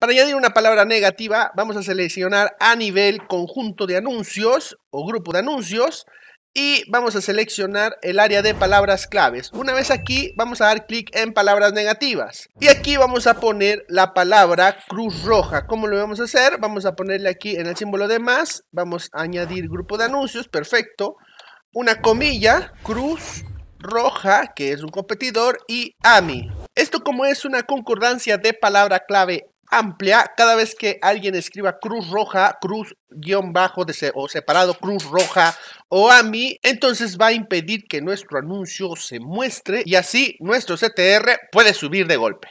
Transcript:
Para añadir una palabra negativa, vamos a seleccionar a nivel conjunto de anuncios o grupo de anuncios y vamos a seleccionar el área de palabras claves. Una vez aquí, vamos a dar clic en palabras negativas. Y aquí vamos a poner la palabra cruz roja. ¿Cómo lo vamos a hacer? Vamos a ponerle aquí en el símbolo de más, vamos a añadir grupo de anuncios, perfecto. Una comilla, cruz roja, que es un competidor, y AMI. Esto como es una concordancia de palabra clave amplia cada vez que alguien escriba Cruz Roja, Cruz guión bajo de o separado Cruz Roja o AMI, entonces va a impedir que nuestro anuncio se muestre y así nuestro CTR puede subir de golpe.